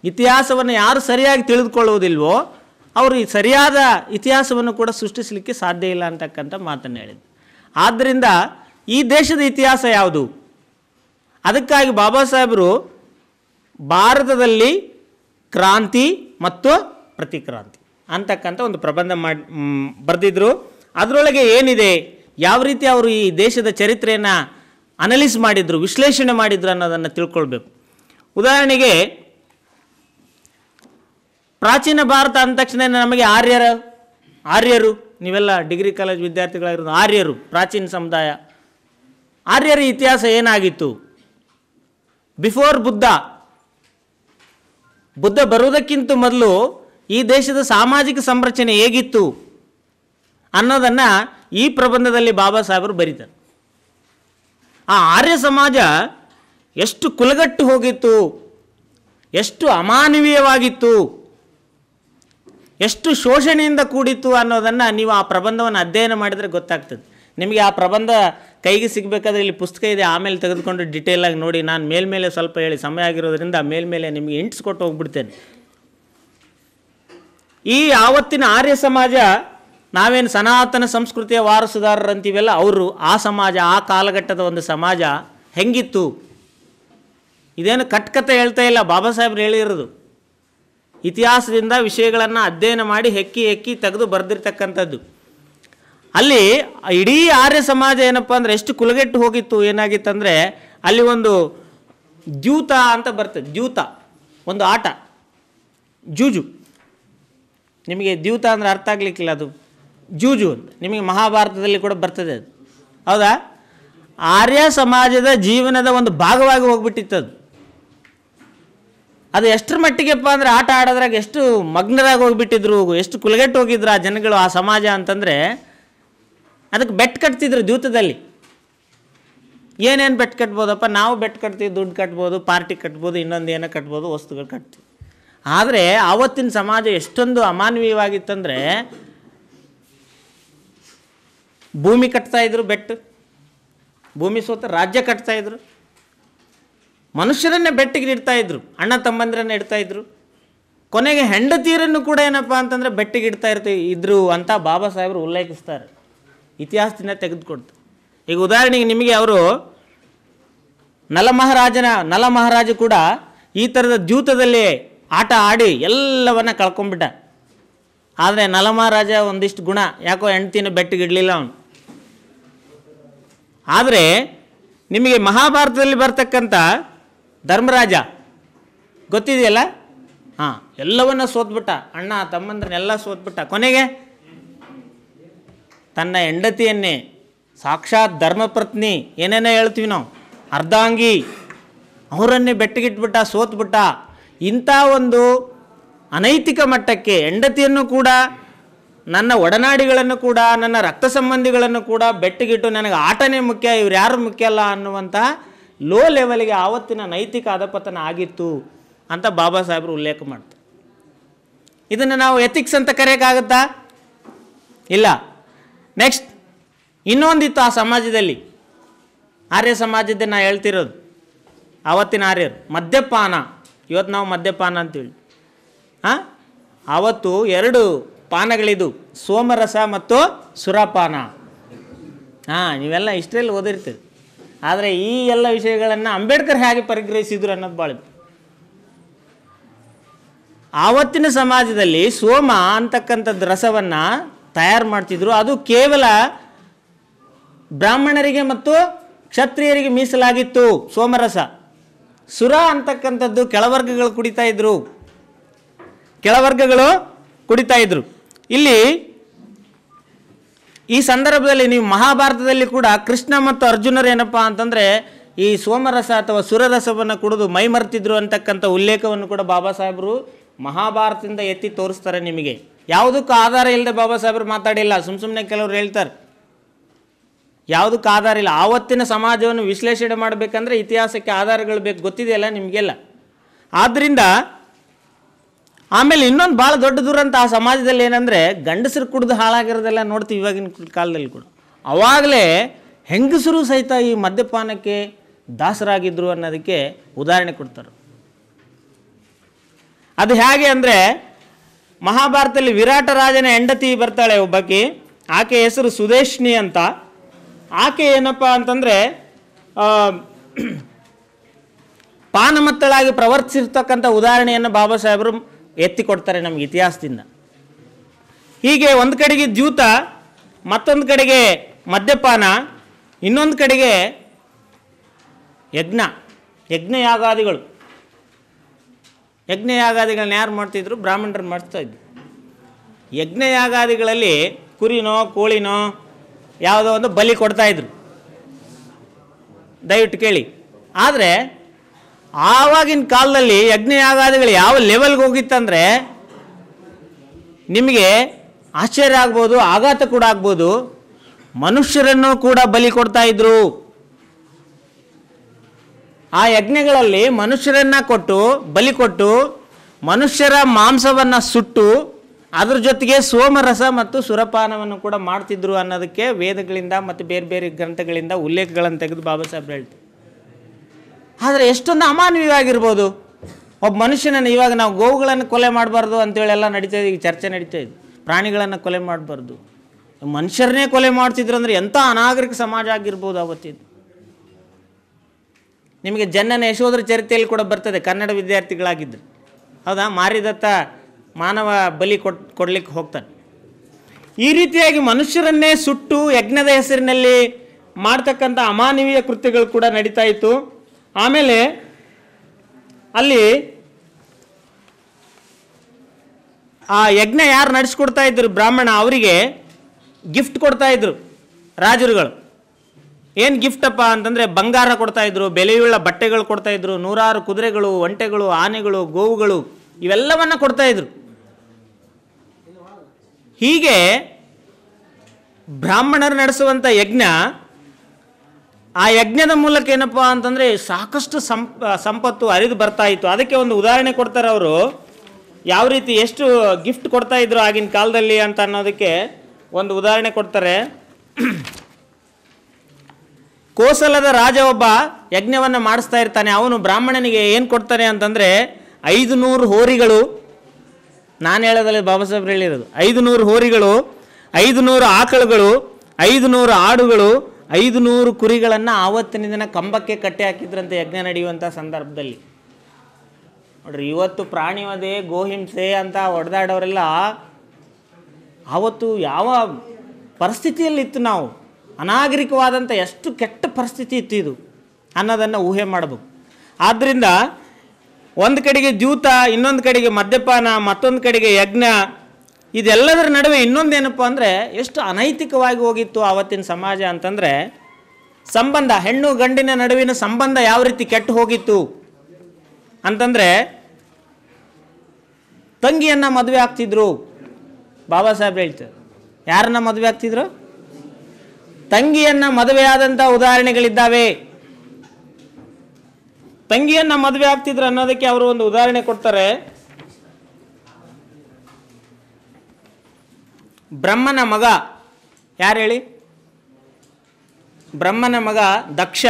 ಇತಿಹಾಸವನ್ನು ಯಾರು ಸರಿಯಾಗಿ ತಿಳಿದುಕೊಳ್ಳುವುದಿಲ್ವೋ ಅವರು ಸರಿಯಾದ ಇತಿಹಾಸವನ್ನು ಕೂಡ ಸೃಷ್ಟಿಸಲಿಕ್ಕೆ ಸಾಧ್ಯ ಇಲ್ಲ ಅಂತಕ್ಕಂಥ ಮಾತನ್ನು ಹೇಳಿದರು ಆದ್ದರಿಂದ ಈ ದೇಶದ ಇತಿಹಾಸ ಯಾವುದು ಅದಕ್ಕಾಗಿ ಬಾಬಾ ಸಾಹೇಬರು ಭಾರತದಲ್ಲಿ ಕ್ರಾಂತಿ ಮತ್ತು ಪ್ರತಿಕ್ರಾಂತಿ ಅಂತಕ್ಕಂಥ ಒಂದು ಪ್ರಬಂಧ ಮಾಡಿ ಬರೆದಿದ್ರು ಅದರೊಳಗೆ ಏನಿದೆ ಯಾವ ರೀತಿ ಅವರು ಈ ದೇಶದ ಚರಿತ್ರೆಯನ್ನು ಅನಲಿಸ್ ಮಾಡಿದ್ರು ವಿಶ್ಲೇಷಣೆ ಮಾಡಿದ್ರು ಅನ್ನೋದನ್ನು ತಿಳ್ಕೊಳ್ಬೇಕು ಉದಾಹರಣೆಗೆ ಪ್ರಾಚೀನ ಭಾರತ ಅಂದ ತಕ್ಷಣ ನಮಗೆ ಆರ್ಯರ ಆರ್ಯರು ನೀವೆಲ್ಲ ಡಿಗ್ರಿ ಕಾಲೇಜ್ ವಿದ್ಯಾರ್ಥಿಗಳಾಗಿರೋದು ಆರ್ಯರು ಪ್ರಾಚೀನ ಸಮುದಾಯ ಆರ್ಯರ ಇತಿಹಾಸ ಏನಾಗಿತ್ತು ಬಿಫೋರ್ ಬುದ್ಧ ಬುದ್ಧ ಬರುವುದಕ್ಕಿಂತ ಮೊದಲು ಈ ದೇಶದ ಸಾಮಾಜಿಕ ಸಂರಚನೆ ಹೇಗಿತ್ತು ಅನ್ನೋದನ್ನು ಈ ಪ್ರಬಂಧದಲ್ಲಿ ಬಾಬಾ ಸಾಹೇಬರು ಬರೀತಾರೆ ಆ ಆರ್ಯ ಸಮಾಜ ಎಷ್ಟು ಕುಲಗಟ್ಟು ಹೋಗಿತ್ತು ಎಷ್ಟು ಅಮಾನವೀಯವಾಗಿತ್ತು ಎಷ್ಟು ಶೋಷಣೆಯಿಂದ ಕೂಡಿತ್ತು ಅನ್ನೋದನ್ನು ನೀವು ಆ ಪ್ರಬಂಧವನ್ನು ಅಧ್ಯಯನ ಮಾಡಿದರೆ ಗೊತ್ತಾಗ್ತದೆ ನಿಮಗೆ ಆ ಪ್ರಬಂಧ ಕೈಗೆ ಸಿಗಬೇಕಾದ್ರೆ ಇಲ್ಲಿ ಪುಸ್ತಕ ಇದೆ ಆಮೇಲೆ ತೆಗೆದುಕೊಂಡು ಡಿಟೇಲಾಗಿ ನೋಡಿ ನಾನು ಮೇಲ್ಮೇಲೆ ಸ್ವಲ್ಪ ಹೇಳಿ ಸಮಯ ಆಗಿರೋದ್ರಿಂದ ಮೇಲ್ಮೇಲೆ ನಿಮಗೆ ಇಂಟ್ಸ್ಕೊಟ್ಟು ಹೋಗ್ಬಿಡ್ತೇನೆ ಈ ಆವತ್ತಿನ ಆರ್ಯ ಸಮಾಜ ನಾವೇನು ಸನಾತನ ಸಂಸ್ಕೃತಿಯ ಅಂತೀವಲ್ಲ ಅವರು ಆ ಸಮಾಜ ಆ ಕಾಲಘಟ್ಟದ ಒಂದು ಸಮಾಜ ಹೆಂಗಿತ್ತು ಇದೇನು ಕಟ್ಕತೆ ಹೇಳ್ತಾ ಇಲ್ಲ ಬಾಬಾ ಸಾಹೇಬ್ರು ಹೇಳಿರೋದು ಇತಿಹಾಸದಿಂದ ವಿಷಯಗಳನ್ನು ಅಧ್ಯಯನ ಮಾಡಿ ಹೆಕ್ಕಿ ಹೆಕ್ಕಿ ತೆಗೆದು ಬರೆದಿರ್ತಕ್ಕಂಥದ್ದು ಅಲ್ಲಿ ಇಡೀ ಆರ್ಯ ಸಮಾಜ ಏನಪ್ಪ ಅಂದರೆ ಎಷ್ಟು ಕುಲಗೆಟ್ಟು ಹೋಗಿತ್ತು ಏನಾಗಿತ್ತಂದರೆ ಅಲ್ಲಿ ಒಂದು ದ್ಯೂತ ಅಂತ ಬರ್ತದೆ ದ್ಯೂತ ಒಂದು ಆಟ ಜೂಜು ನಿಮಗೆ ದ್ಯೂತ ಅಂದರೆ ಅರ್ಥ ಆಗಲಿಕ್ಕಿಲ್ಲ ಅದು ಜೂಜು ಅಂತ ನಿಮಗೆ ಮಹಾಭಾರತದಲ್ಲಿ ಕೂಡ ಬರ್ತದೆ ಅದು ಹೌದಾ ಆರ್ಯ ಸಮಾಜದ ಜೀವನದ ಒಂದು ಭಾಗವಾಗಿ ಹೋಗ್ಬಿಟ್ಟಿತ್ತು ಅದು ಅದು ಎಷ್ಟರ ಮಟ್ಟಿಗೆಪ್ಪ ಅಂದರೆ ಆಟ ಆಡೋದ್ರಾಗ ಎಷ್ಟು ಮಗ್ನರಾಗಿ ಹೋಗಿಬಿಟ್ಟಿದ್ರು ಎಷ್ಟು ಕುಲಗೆಟ್ಟು ಹೋಗಿದ್ರು ಆ ಜನಗಳು ಆ ಸಮಾಜ ಅಂತಂದರೆ ಅದಕ್ಕೆ ಬೆಟ್ ಕಟ್ತಿದ್ರು ದ್ಯೂತದಲ್ಲಿ ಏನೇನು ಬೆಟ್ ಕಟ್ಬೋದಪ್ಪ ನಾವು ಬೆಟ್ ಕಟ್ತೀವಿ ದುಡ್ಡು ಕಟ್ಬೋದು ಪಾರ್ಟಿ ಕಟ್ಬೋದು ಇನ್ನೊಂದು ಏನೋ ಕಟ್ಬೋದು ವಸ್ತುಗಳು ಕಟ್ತೀವಿ ಆದರೆ ಆವತ್ತಿನ ಸಮಾಜ ಎಷ್ಟೊಂದು ಅಮಾನವೀಯವಾಗಿತ್ತಂದರೆ ಭೂಮಿ ಕಟ್ತಾ ಇದ್ರು ಬೆಟ್ಟ ಭೂಮಿ ಸೋತ ರಾಜ್ಯ ಕಟ್ತಾ ಇದ್ರು ಮನುಷ್ಯರನ್ನೇ ಬೆಟ್ಟಿಗೆ ಇಡ್ತಾ ಇದ್ರು ಅಣ್ಣ ತಮ್ಮಂದಿರನ್ನ ಇಡ್ತಾ ಇದ್ರು ಕೊನೆಗೆ ಹೆಂಡತಿಯರನ್ನು ಕೂಡ ಏನಪ್ಪ ಅಂತಂದರೆ ಬೆಟ್ಟಿಗೆ ಇಡ್ತಾ ಇರ್ತೀವಿ ಇದ್ರು ಅಂತ ಬಾಬಾ ಸಾಹೇಬರು ಉಲ್ಲೇಖಿಸ್ತಾರೆ ಇತಿಹಾಸದಿಂದ ತೆಗೆದುಕೊಡ್ತು ಈಗ ಉದಾಹರಣೆಗೆ ನಿಮಗೆ ಅವರು ನಲಮಹಾರಾಜನ ನಲಮಹಾರಾಜ ಕೂಡ ಈ ಥರದ ದ್ಯೂತದಲ್ಲಿ ಆಟ ಆಡಿ ಎಲ್ಲವನ್ನ ಕಳ್ಕೊಂಡ್ಬಿಟ್ಟ ಆದರೆ ನಲಮಹಾರಾಜ ಒಂದಿಷ್ಟು ಗುಣ ಯಾಕೋ ಬೆಟ್ಟಿಗೆ ಬೆಟ್ಟಗಿಡಲಿಲ್ಲ ಅವನು ಆದರೆ ನಿಮಗೆ ಮಹಾಭಾರತದಲ್ಲಿ ಬರ್ತಕ್ಕಂಥ ಧರ್ಮರಾಜ ಗೊತ್ತಿದೆಯಲ್ಲ ಹಾಂ ಎಲ್ಲವನ್ನ ಸೋತ್ಬಿಟ್ಟ ಅಣ್ಣ ತಮ್ಮಂದ್ರನ್ನೆಲ್ಲ ಸೋತ್ಬಿಟ್ಟ ಕೊನೆಗೆ ತನ್ನ ಹೆಂಡತಿಯನ್ನೇ ಸಾಕ್ಷಾತ್ ಧರ್ಮಪತ್ನಿ ಏನೇನೋ ಹೇಳ್ತೀವಿ ನಾವು ಅರ್ಧಾಂಗಿ ಅವರನ್ನೇ ಬೆಟ್ಟಗಿಟ್ಬಿಟ್ಟ ಸೋತ್ಬಿಟ್ಟ ಇಂಥ ಒಂದು ಅನೈತಿಕ ಮಟ್ಟಕ್ಕೆ ಹೆಂಡತಿಯನ್ನು ಕೂಡ ನನ್ನ ಒಡನಾಡಿಗಳನ್ನು ಕೂಡ ನನ್ನ ರಕ್ತ ಸಂಬಂಧಿಗಳನ್ನು ಕೂಡ ಬೆಟ್ಟಗಿಟ್ಟು ನನಗೆ ಆಟನೇ ಮುಖ್ಯ ಇವ್ರು ಯಾರು ಮುಖ್ಯ ಅಲ್ಲ ಅನ್ನುವಂತಹ ಲೋ ಲೆವೆಲ್ಗೆ ಆವತ್ತಿನ ನೈತಿಕ ಅಧಪತನ ಆಗಿತ್ತು ಅಂತ ಬಾಬಾ ಸಾಹೇಬರು ಉಲ್ಲೇಖ ಮಾಡ್ತಾರೆ ಇದನ್ನು ನಾವು ಎಥಿಕ್ಸ್ ಅಂತ ಕರೆಯೋಕ್ಕಾಗತ್ತಾ ಇಲ್ಲ ನೆಕ್ಸ್ಟ್ ಇನ್ನೊಂದಿತ್ತು ಆ ಸಮಾಜದಲ್ಲಿ ಆರ್ಯ ಸಮಾಜದ್ದೇ ನಾ ಹೇಳ್ತಿರೋದು ಆವತ್ತಿನ ಆರ್ಯರು ಮದ್ಯಪಾನ ಇವತ್ತು ನಾವು ಮದ್ಯಪಾನ ಅಂತೇಳಿ ಹಾಂ ಆವತ್ತು ಎರಡು ಪಾನಗಳಿದು ಸೋಮರಸ ಮತ್ತು ಸುರಪಾನ ಹಾಂ ನೀವೆಲ್ಲ ಇಷ್ಟರಲ್ಲಿ ಓದಿರ್ತೀರಿ ಆದರೆ ಈ ಎಲ್ಲ ವಿಷಯಗಳನ್ನು ಅಂಬೇಡ್ಕರ್ ಹೇಗೆ ಪರಿಗ್ರಹಿಸಿದ್ರು ಅನ್ನೋದು ಭಾಳ ಆವತ್ತಿನ ಸಮಾಜದಲ್ಲಿ ಸೋಮ ಅಂತಕ್ಕಂಥದ್ದು ರಸವನ್ನು ತಯಾರು ಮಾಡ್ತಿದ್ರು ಅದು ಕೇವಲ ಬ್ರಾಹ್ಮಣರಿಗೆ ಮತ್ತು ಕ್ಷತ್ರಿಯರಿಗೆ ಮೀಸಲಾಗಿತ್ತು ಸೋಮರಸ ಸುರ ಅಂತಕ್ಕಂಥದ್ದು ಕೆಳವರ್ಗಗಳು ಕುಡಿತಾ ಇದ್ರು ಕೆಳವರ್ಗಗಳು ಕುಡಿತಾ ಇದ್ರು ಇಲ್ಲಿ ಈ ಸಂದರ್ಭದಲ್ಲಿ ನೀವು ಮಹಾಭಾರತದಲ್ಲಿ ಕೂಡ ಕೃಷ್ಣ ಮತ್ತು ಅರ್ಜುನರು ಏನಪ್ಪ ಅಂತಂದರೆ ಈ ಸೋಮರಸ ಅಥವಾ ಸುರರಸವನ್ನು ಕುಡಿದು ಮೈಮರ್ತಿದ್ರು ಅಂತಕ್ಕಂಥ ಉಲ್ಲೇಖವನ್ನು ಕೂಡ ಬಾಬಾ ಸಾಹೇಬರು ಮಹಾಭಾರತದಿಂದ ಎತ್ತಿ ತೋರಿಸ್ತಾರೆ ನಿಮಗೆ ಯಾವುದಕ್ಕೂ ಆಧಾರ ಇಲ್ಲದೆ ಬಾಬಾ ಸಾಹೇಬರು ಮಾತಾಡಿಲ್ಲ ಸುಮ್ ಸುಮ್ಮನೆ ಕೆಲವರು ಹೇಳ್ತಾರೆ ಯಾವುದಕ್ಕೂ ಆಧಾರ ಇಲ್ಲ ಆವತ್ತಿನ ಸಮಾಜವನ್ನು ವಿಶ್ಲೇಷಣೆ ಮಾಡಬೇಕಂದ್ರೆ ಇತಿಹಾಸಕ್ಕೆ ಆಧಾರಗಳು ಬೇಕು ಗೊತ್ತಿದೆಯಲ್ಲ ನಿಮಗೆಲ್ಲ ಆದ್ದರಿಂದ ಆಮೇಲೆ ಇನ್ನೊಂದು ಭಾಳ ದೊಡ್ಡ ದೂರ ಅಂತ ಆ ಸಮಾಜದಲ್ಲಿ ಏನಂದರೆ ಗಂಡಸರು ಕುಡಿದು ಹಾಳಾಗಿರೋದೆಲ್ಲ ನೋಡ್ತೀವಿ ಇವಾಗಿನ ಕಾಲದಲ್ಲಿ ಕೂಡ ಅವಾಗಲೇ ಹೆಂಗಸರು ಸಹಿತ ಈ ಮದ್ಯಪಾನಕ್ಕೆ ದಾಸರಾಗಿದ್ದರು ಅನ್ನೋದಕ್ಕೆ ಉದಾಹರಣೆ ಕೊಡ್ತಾರೆ ಅದು ಹೇಗೆ ಅಂದರೆ ಮಹಾಭಾರತದಲ್ಲಿ ವಿರಾಟ ರಾಜನ ಹೆಂಡತಿ ಬರ್ತಾಳೆ ಒಬ್ಬಕಿ ಆಕೆ ಹೆಸರು ಸುದೇಶ್ನಿ ಅಂತ ಆಕೆ ಏನಪ್ಪ ಅಂತಂದರೆ ಪಾನಮತ್ತಳಾಗಿ ಪ್ರವರ್ತಿಸಿರ್ತಕ್ಕಂಥ ಉದಾಹರಣೆಯನ್ನು ಬಾಬಾ ಸಾಹೇಬರು ಎತ್ತಿಕೊಡ್ತಾರೆ ನಮ್ಗೆ ಇತಿಹಾಸದಿಂದ ಹೀಗೆ ಒಂದು ಕಡೆಗೆ ದ್ಯೂತ ಮತ್ತೊಂದು ಕಡೆಗೆ ಮದ್ಯಪಾನ ಇನ್ನೊಂದು ಕಡೆಗೆ ಯಜ್ಞ ಯಜ್ಞ ಯಜ್ಞ ಯಜ್ಞಯಾಗಾದಿಗಳನ್ನ ಯಾರು ಮಾಡ್ತಿದ್ರು ಬ್ರಾಹ್ಮಣರು ಯಜ್ಞ ಯಾಗಾದಿಗಳಲ್ಲಿ ಕುರಿನೋ ಕೋಳಿನೋ ಯಾವುದೋ ಒಂದು ಬಲಿ ಕೊಡ್ತಾಯಿದ್ರು ದಯವಿಟ್ಟು ಕೇಳಿ ಆದರೆ ಆವಾಗಿನ ಕಾಲದಲ್ಲಿ ಯಜ್ಞಯಾಗಾದಿಗಳು ಯಾವ ಲೆವೆಲ್ಗೆ ಹೋಗಿತ್ತಂದರೆ ನಿಮಗೆ ಆಶ್ಚರ್ಯ ಆಗ್ಬೋದು ಆಘಾತ ಕೂಡ ಆಗ್ಬೋದು ಮನುಷ್ಯರನ್ನು ಕೂಡ ಬಲಿ ಇದ್ರು ಆ ಯಜ್ಞಗಳಲ್ಲಿ ಮನುಷ್ಯರನ್ನು ಕೊಟ್ಟು ಬಲಿ ಕೊಟ್ಟು ಮನುಷ್ಯರ ಮಾಂಸವನ್ನು ಸುಟ್ಟು ಅದ್ರ ಜೊತೆಗೆ ಸೋಮರಸ ಮತ್ತು ಸುರಪಾನವನ್ನು ಕೂಡ ಮಾಡ್ತಿದ್ರು ಅನ್ನೋದಕ್ಕೆ ವೇದಗಳಿಂದ ಮತ್ತು ಬೇರೆ ಬೇರೆ ಗ್ರಂಥಗಳಿಂದ ಉಲ್ಲೇಖಗಳನ್ನು ತೆಗೆದು ಬಾಬಾ ಸಾಹೇಬ್ರು ಹೇಳ್ತಾರೆ ಆದರೆ ಎಷ್ಟೊಂದು ಅಮಾನವೀಯವಾಗಿರ್ಬೋದು ಒಬ್ಬ ಮನುಷ್ಯನನ್ನು ಇವಾಗ ನಾವು ಗೋವುಗಳನ್ನು ಕೊಲೆ ಮಾಡಬಾರ್ದು ಅಂತೇಳಿ ಎಲ್ಲ ನಡೀತಾ ಇದೆ ಈಗ ಚರ್ಚೆ ನಡೀತಾ ಇದೆ ಪ್ರಾಣಿಗಳನ್ನು ಕೊಲೆ ಮಾಡಬಾರ್ದು ಮನುಷ್ಯರನ್ನೇ ಕೊಲೆ ಮಾಡ್ತಿದ್ರು ಅಂದರೆ ಎಂಥ ಅನಾಗರಿಕ ಸಮಾಜ ಆಗಿರ್ಬೋದು ಆವತ್ತಿದ್ದು ನಿಮಗೆ ಜನನ ಯಶೋಧರ ಚರಿತ್ರೆಯಲ್ಲಿ ಕೂಡ ಬರ್ತದೆ ಕನ್ನಡ ವಿದ್ಯಾರ್ಥಿಗಳಾಗಿದ್ದರು ಹೌದಾ ಮಾರಿದತ್ತ ಮಾನವ ಬಲಿ ಕೊಟ್ ಕೊಡ್ಲಿಕ್ಕೆ ಹೋಗ್ತಾನೆ ಈ ರೀತಿಯಾಗಿ ಮನುಷ್ಯರನ್ನೇ ಸುಟ್ಟು ಯಜ್ಞದ ಹೆಸರಿನಲ್ಲಿ ಮಾಡ್ತಕ್ಕಂಥ ಅಮಾನವೀಯ ಕೃತ್ಯಗಳು ಕೂಡ ನಡೀತಾ ಇತ್ತು ಆಮೇಲೆ ಅಲ್ಲಿ ಆ ಯಜ್ಞ ಯಾರು ನಡೆಸ್ಕೊಡ್ತಾ ಇದ್ರು ಬ್ರಾಹ್ಮಣ ಅವರಿಗೆ ಗಿಫ್ಟ್ ಕೊಡ್ತಾ ಇದ್ರು ರಾಜರುಗಳು ಏನು ಗಿಫ್ಟಪ್ಪ ಅಂತಂದರೆ ಬಂಗಾರ ಕೊಡ್ತಾಯಿದ್ರು ಬೆಲೆಯುಳ್ಳ ಬಟ್ಟೆಗಳು ಕೊಡ್ತಾಯಿದ್ರು ನೂರಾರು ಕುದುರೆಗಳು ಒಂಟೆಗಳು ಆನೆಗಳು ಗೋವುಗಳು ಇವೆಲ್ಲವನ್ನು ಕೊಡ್ತಾಯಿದ್ರು ಹೀಗೆ ಬ್ರಾಹ್ಮಣರು ನಡೆಸುವಂಥ ಯಜ್ಞ ಆ ಯಜ್ಞದ ಮೂಲಕ ಏನಪ್ಪ ಅಂತಂದರೆ ಸಾಕಷ್ಟು ಸಂಪತ್ತು ಅರಿದು ಬರ್ತಾ ಇತ್ತು ಅದಕ್ಕೆ ಒಂದು ಉದಾಹರಣೆ ಕೊಡ್ತಾರೆ ಅವರು ಯಾವ ರೀತಿ ಎಷ್ಟು ಗಿಫ್ಟ್ ಕೊಡ್ತಾ ಇದ್ರು ಆಗಿನ ಕಾಲದಲ್ಲಿ ಅಂತ ಅನ್ನೋದಕ್ಕೆ ಒಂದು ಉದಾಹರಣೆ ಕೊಡ್ತಾರೆ ಕೋಸಲದ ರಾಜ ಒಬ್ಬ ಯಜ್ಞವನ್ನು ಮಾಡಿಸ್ತಾ ಇರ್ತಾನೆ ಅವನು ಬ್ರಾಹ್ಮಣನಿಗೆ ಏನು ಕೊಡ್ತಾನೆ ಅಂತಂದರೆ ಐದು ನೂರು ಹೋರಿಗಳು ನಾನು ಹೇಳೋದಲ್ಲ ಬಾಬಾ ಸಾಹೇಬ್ರು ಹೇಳಿರೋದು ಐದು ನೂರು ಹೋರಿಗಳು ಐದು ನೂರು ಆಕಳುಗಳು ಐದು ನೂರು ಆಡುಗಳು ಐದು ನೂರು ಕುರಿಗಳನ್ನು ಆವತ್ತಿನ ದಿನ ಕಂಬಕ್ಕೆ ಕಟ್ಟೆ ಹಾಕಿದ್ರಂತೆ ಯಜ್ಞ ನಡೆಯುವಂಥ ಸಂದರ್ಭದಲ್ಲಿ ನೋಡ್ರಿ ಇವತ್ತು ಪ್ರಾಣಿವಧೆ ಗೋಹಿಂಸೆ ಅಂತ ಹೊಡೆದಾಡೋರೆಲ್ಲ ಆವತ್ತು ಯಾವ ಪರಿಸ್ಥಿತಿಯಲ್ಲಿತ್ತು ನಾವು ಅನಾಗರಿಕವಾದಂಥ ಎಷ್ಟು ಕೆಟ್ಟ ಪರಿಸ್ಥಿತಿ ಇತ್ತು ಇದು ಅನ್ನೋದನ್ನು ಊಹೆ ಮಾಡಬೇಕು ಆದ್ದರಿಂದ ಒಂದು ಕಡೆಗೆ ದ್ಯೂತ ಇನ್ನೊಂದು ಕಡೆಗೆ ಮದ್ಯಪಾನ ಮತ್ತೊಂದು ಕಡೆಗೆ ಯಜ್ಞ ಇದೆಲ್ಲದರ ನಡುವೆ ಇನ್ನೊಂದೇನಪ್ಪ ಅಂದರೆ ಎಷ್ಟು ಅನೈತಿಕವಾಗಿ ಹೋಗಿತ್ತು ಆವತ್ತಿನ ಸಮಾಜ ಅಂತಂದರೆ ಸಂಬಂಧ ಹೆಣ್ಣು ಗಂಡಿನ ನಡುವಿನ ಸಂಬಂಧ ಯಾವ ರೀತಿ ಕೆಟ್ಟು ಹೋಗಿತ್ತು ಅಂತಂದರೆ ತಂಗಿಯನ್ನು ಮದುವೆ ಆಗ್ತಿದ್ರು ಬಾಬಾ ಸಾಹೇಬ್ ಹೇಳ್ತಾರೆ ಯಾರನ್ನ ಮದುವೆ ಆಗ್ತಿದ್ರು ತಂಗಿಯನ್ನು ಮದುವೆಯಾದಂಥ ಉದಾಹರಣೆಗಳಿದ್ದಾವೆ ತಂಗಿಯನ್ನು ಮದುವೆ ಆಗ್ತಿದ್ರು ಅನ್ನೋದಕ್ಕೆ ಅವರು ಒಂದು ಉದಾಹರಣೆ ಕೊಡ್ತಾರೆ ಬ್ರಹ್ಮನ ಮಗ ಯಾರು ಹೇಳಿ ಬ್ರಹ್ಮನ ಮಗ ದಕ್ಷ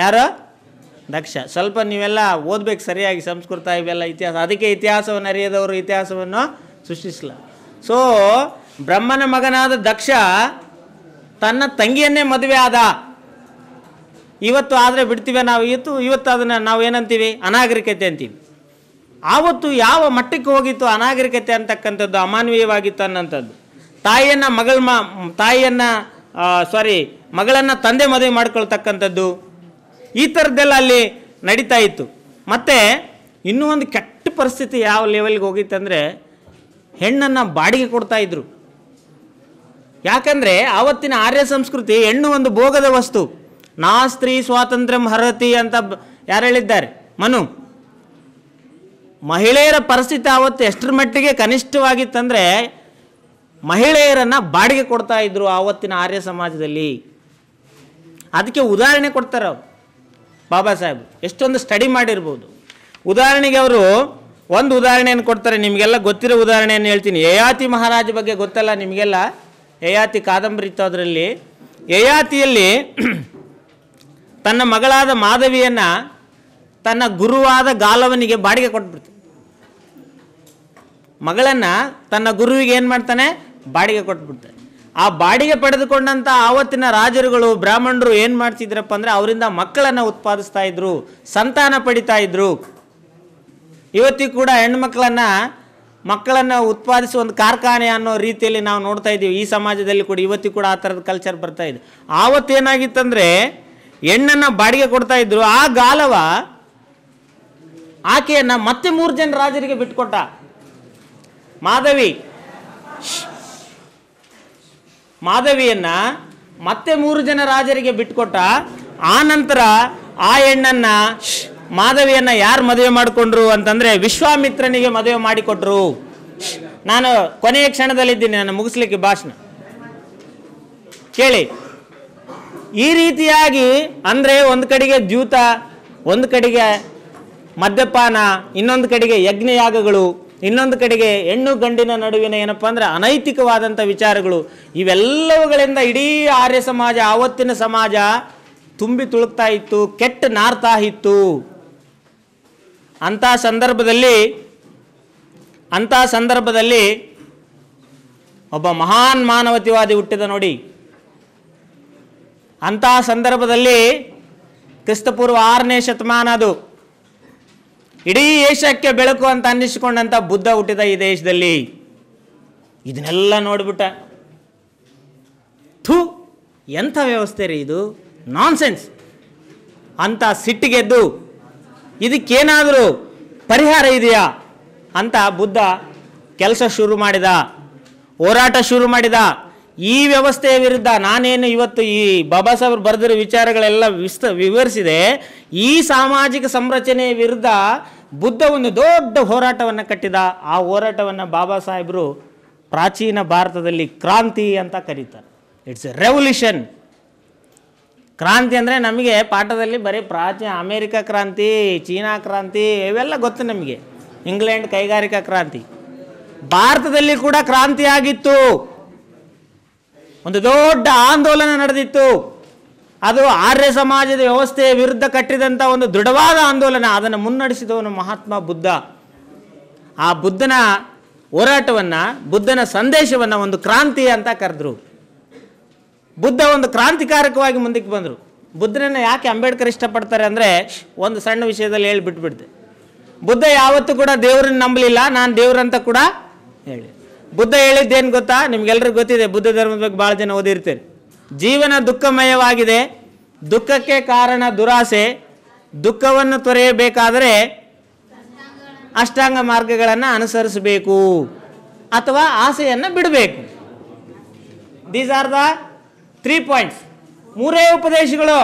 ಯಾರು ದಕ್ಷ ಸ್ವಲ್ಪ ನೀವೆಲ್ಲ ಓದಬೇಕು ಸರಿಯಾಗಿ ಸಂಸ್ಕೃತ ಇವೆಲ್ಲ ಇತಿಹಾಸ ಅದಕ್ಕೆ ಇತಿಹಾಸವನ್ನು ಅರಿಯದವರು ಇತಿಹಾಸವನ್ನು ಸೃಷ್ಟಿಸಲ್ಲ ಸೊ ಬ್ರಹ್ಮನ ಮಗನಾದ ದಕ್ಷ ತನ್ನ ತಂಗಿಯನ್ನೇ ಮದುವೆ ಆದ ಇವತ್ತು ಆದರೆ ಬಿಡ್ತೀವಿ ನಾವು ಇವತ್ತು ಇವತ್ತು ಅದನ್ನು ನಾವು ಏನಂತೀವಿ ಅನಾಗರಿಕತೆ ಅಂತೀವಿ ಆವತ್ತು ಯಾವ ಮಟ್ಟಕ್ಕೆ ಹೋಗಿತ್ತು ಅನಾಗರಿಕತೆ ಅಂತಕ್ಕಂಥದ್ದು ಅಮಾನವೀಯವಾಗಿತ್ತು ಅನ್ನೋಂಥದ್ದು ತಾಯಿಯನ್ನು ಮಗಳ ಮ ತಾಯಿಯನ್ನು ಸಾರಿ ಮಗಳನ್ನು ತಂದೆ ಮದುವೆ ಮಾಡ್ಕೊಳ್ತಕ್ಕಂಥದ್ದು ಈ ಥರದ್ದೆಲ್ಲ ಅಲ್ಲಿ ನಡೀತಾ ಇತ್ತು ಮತ್ತು ಇನ್ನೂ ಒಂದು ಕೆಟ್ಟ ಪರಿಸ್ಥಿತಿ ಯಾವ ಲೆವೆಲ್ಗೆ ಹೋಗಿತ್ತಂದರೆ ಹೆಣ್ಣನ್ನು ಬಾಡಿಗೆ ಕೊಡ್ತಾ ಇದ್ರು ಯಾಕಂದರೆ ಆವತ್ತಿನ ಆರ್ಯ ಸಂಸ್ಕೃತಿ ಹೆಣ್ಣು ಒಂದು ಭೋಗದ ವಸ್ತು ನಾ ಸ್ತ್ರೀ ಸ್ವಾತಂತ್ರ್ಯ ಹರತಿ ಅಂತ ಯಾರು ಹೇಳಿದ್ದಾರೆ ಮನು ಮಹಿಳೆಯರ ಪರಿಸ್ಥಿತಿ ಆವತ್ತು ಎಷ್ಟರ ಮಟ್ಟಿಗೆ ಕನಿಷ್ಠವಾಗಿತ್ತಂದರೆ ಮಹಿಳೆಯರನ್ನು ಬಾಡಿಗೆ ಕೊಡ್ತಾ ಇದ್ದರು ಆವತ್ತಿನ ಆರ್ಯ ಸಮಾಜದಲ್ಲಿ ಅದಕ್ಕೆ ಉದಾಹರಣೆ ಕೊಡ್ತಾರೆ ಅವರು ಬಾಬಾ ಸಾಹೇಬ್ ಎಷ್ಟೊಂದು ಸ್ಟಡಿ ಮಾಡಿರ್ಬೋದು ಉದಾಹರಣೆಗೆ ಅವರು ಒಂದು ಉದಾಹರಣೆಯನ್ನು ಕೊಡ್ತಾರೆ ನಿಮಗೆಲ್ಲ ಗೊತ್ತಿರೋ ಉದಾಹರಣೆಯನ್ನು ಹೇಳ್ತೀನಿ ಯಯಾತಿ ಮಹಾರಾಜ ಬಗ್ಗೆ ಗೊತ್ತಲ್ಲ ನಿಮಗೆಲ್ಲ ಯಯಾತಿ ಕಾದಂಬರಿ ಇತ್ತು ಅದರಲ್ಲಿ ಯಯಾತಿಯಲ್ಲಿ ತನ್ನ ಮಗಳಾದ ಮಾಧವಿಯನ್ನು ತನ್ನ ಗುರುವಾದ ಗಾಲವನಿಗೆ ಬಾಡಿಗೆ ಕೊಟ್ಬಿಡ್ತಾರೆ ಮಗಳನ್ನು ತನ್ನ ಗುರುವಿಗೆ ಏನು ಮಾಡ್ತಾನೆ ಬಾಡಿಗೆ ಕೊಟ್ಬಿಡ್ತಾನೆ ಆ ಬಾಡಿಗೆ ಪಡೆದುಕೊಂಡಂಥ ಆವತ್ತಿನ ರಾಜರುಗಳು ಬ್ರಾಹ್ಮಣರು ಏನು ಮಾಡ್ತಿದ್ರಪ್ಪ ಅಂದರೆ ಅವರಿಂದ ಮಕ್ಕಳನ್ನು ಉತ್ಪಾದಿಸ್ತಾ ಇದ್ರು ಸಂತಾನ ಪಡಿತಾ ಇದ್ರು ಇವತ್ತಿಗೂ ಕೂಡ ಹೆಣ್ಮಕ್ಳನ್ನು ಮಕ್ಕಳನ್ನು ಉತ್ಪಾದಿಸುವ ಒಂದು ಕಾರ್ಖಾನೆ ಅನ್ನೋ ರೀತಿಯಲ್ಲಿ ನಾವು ನೋಡ್ತಾ ಇದ್ದೀವಿ ಈ ಸಮಾಜದಲ್ಲಿ ಕೂಡ ಇವತ್ತಿಗೂ ಕೂಡ ಆ ಥರದ ಕಲ್ಚರ್ ಬರ್ತಾ ಇದೆ ಆವತ್ತೇನಾಗಿತ್ತಂದರೆ ಹೆಣ್ಣನ್ನು ಬಾಡಿಗೆ ಕೊಡ್ತಾ ಇದ್ರು ಆ ಗಾಲವ ಆಕೆಯನ್ನು ಮತ್ತೆ ಮೂರು ಜನ ರಾಜರಿಗೆ ಬಿಟ್ಕೊಟ್ಟ ಮಾಧವಿ ಮಾಧವಿಯನ್ನ ಮತ್ತೆ ಮೂರು ಜನ ರಾಜರಿಗೆ ಬಿಟ್ಕೊಟ್ಟ ಆ ನಂತರ ಆ ಹೆಣ್ಣನ್ನ ಮಾಧವಿಯನ್ನ ಯಾರು ಮದುವೆ ಮಾಡಿಕೊಂಡ್ರು ಅಂತಂದ್ರೆ ವಿಶ್ವಾಮಿತ್ರನಿಗೆ ಮದುವೆ ಮಾಡಿಕೊಟ್ರು ನಾನು ಕೊನೆಯ ಕ್ಷಣದಲ್ಲಿದ್ದೀನಿ ನಾನು ಮುಗಿಸ್ಲಿಕ್ಕೆ ಭಾಷಣ ಕೇಳಿ ಈ ರೀತಿಯಾಗಿ ಅಂದ್ರೆ ಒಂದು ಕಡೆಗೆ ದ್ಯೂತ ಒಂದು ಕಡೆಗೆ ಮದ್ಯಪಾನ ಇನ್ನೊಂದು ಕಡೆಗೆ ಯಜ್ಞಯಾಗಗಳು ಇನ್ನೊಂದು ಕಡೆಗೆ ಹೆಣ್ಣು ಗಂಡಿನ ನಡುವಿನ ಏನಪ್ಪ ಅಂದರೆ ಅನೈತಿಕವಾದಂಥ ವಿಚಾರಗಳು ಇವೆಲ್ಲವುಗಳಿಂದ ಇಡೀ ಆರ್ಯ ಸಮಾಜ ಆವತ್ತಿನ ಸಮಾಜ ತುಂಬಿ ತುಳುಕ್ತಾ ಇತ್ತು ಕೆಟ್ಟ ನಾರ್ತಾ ಇತ್ತು ಅಂಥ ಸಂದರ್ಭದಲ್ಲಿ ಅಂಥ ಸಂದರ್ಭದಲ್ಲಿ ಒಬ್ಬ ಮಹಾನ್ ಮಾನವತಿವಾದಿ ಹುಟ್ಟಿದ ನೋಡಿ ಅಂತಹ ಸಂದರ್ಭದಲ್ಲಿ ಕ್ರಿಸ್ತಪೂರ್ವ ಆರನೇ ಶತಮಾನ ಅದು ಇಡೀ ಏಷ್ಯಾಕ್ಕೆ ಬೆಳಕು ಅಂತ ಅನ್ನಿಸಿಕೊಂಡಂಥ ಬುದ್ಧ ಹುಟ್ಟಿದ ಈ ದೇಶದಲ್ಲಿ ಇದನ್ನೆಲ್ಲ ನೋಡ್ಬಿಟ್ಟ ಥೂ ಎಂಥ ವ್ಯವಸ್ಥೆ ರೀ ಇದು ನಾನ್ಸೆನ್ಸ್ ಅಂತ ಸಿಟ್ಟಿಗೆದ್ದು ಇದಕ್ಕೇನಾದರೂ ಪರಿಹಾರ ಇದೆಯಾ ಅಂತ ಬುದ್ಧ ಕೆಲಸ ಶುರು ಮಾಡಿದ ಹೋರಾಟ ಶುರು ಮಾಡಿದ ಈ ವ್ಯವಸ್ಥೆಯ ವಿರುದ್ಧ ನಾನೇನು ಇವತ್ತು ಈ ಬಾಬಾ ಸಾಹೇಬ್ರು ಬರೆದಿರೋ ವಿಚಾರಗಳೆಲ್ಲ ವಿಸ್ತ ವಿವರಿಸಿದೆ ಈ ಸಾಮಾಜಿಕ ಸಂರಚನೆಯ ವಿರುದ್ಧ ಬುದ್ಧ ಒಂದು ದೊಡ್ಡ ಹೋರಾಟವನ್ನು ಕಟ್ಟಿದ ಆ ಹೋರಾಟವನ್ನು ಬಾಬಾ ಸಾಹೇಬರು ಪ್ರಾಚೀನ ಭಾರತದಲ್ಲಿ ಕ್ರಾಂತಿ ಅಂತ ಕರೀತಾರೆ ಇಟ್ಸ್ ಎ ರೆವಲ್ಯೂಷನ್ ಕ್ರಾಂತಿ ಅಂದರೆ ನಮಗೆ ಪಾಠದಲ್ಲಿ ಬರೀ ಪ್ರಾಚೀನ ಅಮೇರಿಕ ಕ್ರಾಂತಿ ಚೀನಾ ಕ್ರಾಂತಿ ಇವೆಲ್ಲ ಗೊತ್ತು ನಮಗೆ ಇಂಗ್ಲೆಂಡ್ ಕೈಗಾರಿಕಾ ಕ್ರಾಂತಿ ಭಾರತದಲ್ಲಿ ಕೂಡ ಕ್ರಾಂತಿ ಆಗಿತ್ತು ಒಂದು ದೊಡ್ಡ ಆಂದೋಲನ ನಡೆದಿತ್ತು ಅದು ಆರ್ಯ ಸಮಾಜದ ವ್ಯವಸ್ಥೆಯ ವಿರುದ್ಧ ಕಟ್ಟಿದಂಥ ಒಂದು ದೃಢವಾದ ಆಂದೋಲನ ಅದನ್ನು ಮುನ್ನಡೆಸಿದವನು ಮಹಾತ್ಮ ಬುದ್ಧ ಆ ಬುದ್ಧನ ಹೋರಾಟವನ್ನು ಬುದ್ಧನ ಸಂದೇಶವನ್ನು ಒಂದು ಕ್ರಾಂತಿ ಅಂತ ಕರೆದ್ರು ಬುದ್ಧ ಒಂದು ಕ್ರಾಂತಿಕಾರಕವಾಗಿ ಮುಂದಕ್ಕೆ ಬಂದರು ಬುದ್ಧನನ್ನು ಯಾಕೆ ಅಂಬೇಡ್ಕರ್ ಇಷ್ಟಪಡ್ತಾರೆ ಅಂದರೆ ಒಂದು ಸಣ್ಣ ವಿಷಯದಲ್ಲಿ ಹೇಳಿಬಿಟ್ಬಿಡ್ತೆ ಬುದ್ಧ ಯಾವತ್ತೂ ಕೂಡ ದೇವ್ರನ್ನ ನಂಬಲಿಲ್ಲ ನಾನು ದೇವ್ರಂತ ಕೂಡ ಹೇಳಿ ಬುದ್ಧ ಹೇಳಿದ್ದೇನು ಗೊತ್ತಾ ನಿಮ್ಗೆಲ್ರಿಗೂ ಗೊತ್ತಿದೆ ಬುದ್ಧ ಧರ್ಮದ ಬಗ್ಗೆ ಭಾಳ ಜನ ಓದಿರ್ತೇನೆ ಜೀವನ ದುಃಖಮಯವಾಗಿದೆ ದುಃಖಕ್ಕೆ ಕಾರಣ ದುರಾಸೆ ದುಃಖವನ್ನು ತೊರೆಯಬೇಕಾದರೆ ಅಷ್ಟಾಂಗ ಮಾರ್ಗಗಳನ್ನು ಅನುಸರಿಸಬೇಕು ಅಥವಾ ಆಸೆಯನ್ನು ಬಿಡಬೇಕು these are the three points ಮೂರೇ ಉಪದೇಶಗಳು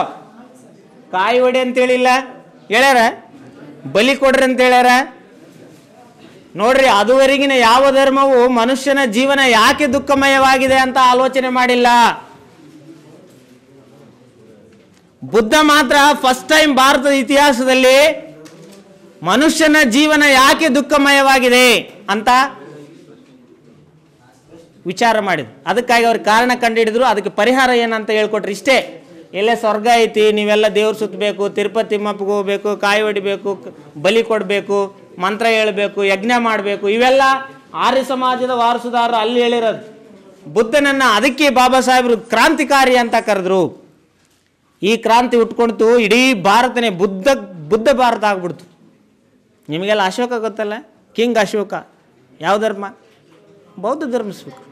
ಕಾಯಿ ಹೊಡೆ ಅಂತೇಳಿಲ್ಲ ಹೇಳ್ಯಾರ ಬಲಿ ಕೊಡ್ರಿ ಅಂತ ಹೇಳ್ಯಾರ ನೋಡ್ರಿ ಅದುವರೆಗಿನ ಯಾವ ಧರ್ಮವು ಮನುಷ್ಯನ ಜೀವನ ಯಾಕೆ ದುಃಖಮಯವಾಗಿದೆ ಅಂತ ಆಲೋಚನೆ ಮಾಡಿಲ್ಲ ಬುದ್ಧ ಮಾತ್ರ ಫಸ್ಟ್ ಟೈಮ್ ಭಾರತದ ಇತಿಹಾಸದಲ್ಲಿ ಮನುಷ್ಯನ ಜೀವನ ಯಾಕೆ ದುಃಖಮಯವಾಗಿದೆ ಅಂತ ವಿಚಾರ ಮಾಡಿದ್ರು ಅದಕ್ಕಾಗಿ ಅವ್ರ ಕಾರಣ ಕಂಡುಹಿಡಿದ್ರು ಅದಕ್ಕೆ ಪರಿಹಾರ ಏನಂತ ಹೇಳ್ಕೊಟ್ರಿ ಇಷ್ಟೇ ಎಲ್ಲೇ ಸ್ವರ್ಗ ಐತಿ ನೀವೆಲ್ಲ ದೇವ್ರ ಸುತ್ತಬೇಕು ತಿರುಪತಿ ಮಪ್ಪಗೆ ಹೋಗ್ಬೇಕು ಕಾಯಿ ಹೊಡಿಬೇಕು ಬಲಿ ಕೊಡಬೇಕು ಮಂತ್ರ ಹೇಳಬೇಕು ಯಜ್ಞ ಮಾಡಬೇಕು ಇವೆಲ್ಲ ಆರ್ಯ ಸಮಾಜದ ವಾರಸುದಾರರು ಅಲ್ಲಿ ಹೇಳಿರೋದು ಬುದ್ಧನನ್ನು ಅದಕ್ಕೆ ಬಾಬಾ ಸಾಹೇಬರು ಕ್ರಾಂತಿಕಾರಿ ಅಂತ ಕರೆದ್ರು ಈ ಕ್ರಾಂತಿ ಉಟ್ಕೊಳ್ತು ಇಡೀ ಭಾರತನೇ ಬುದ್ಧ ಬುದ್ಧ ಭಾರತ ಆಗ್ಬಿಡ್ತು ನಿಮಗೆಲ್ಲ ಅಶೋಕ ಗೊತ್ತಲ್ಲ ಕಿಂಗ್ ಅಶೋಕ ಯಾವ ಧರ್ಮ ಬೌದ್ಧ ಧರ್ಮಿಸ್ಬೇಕು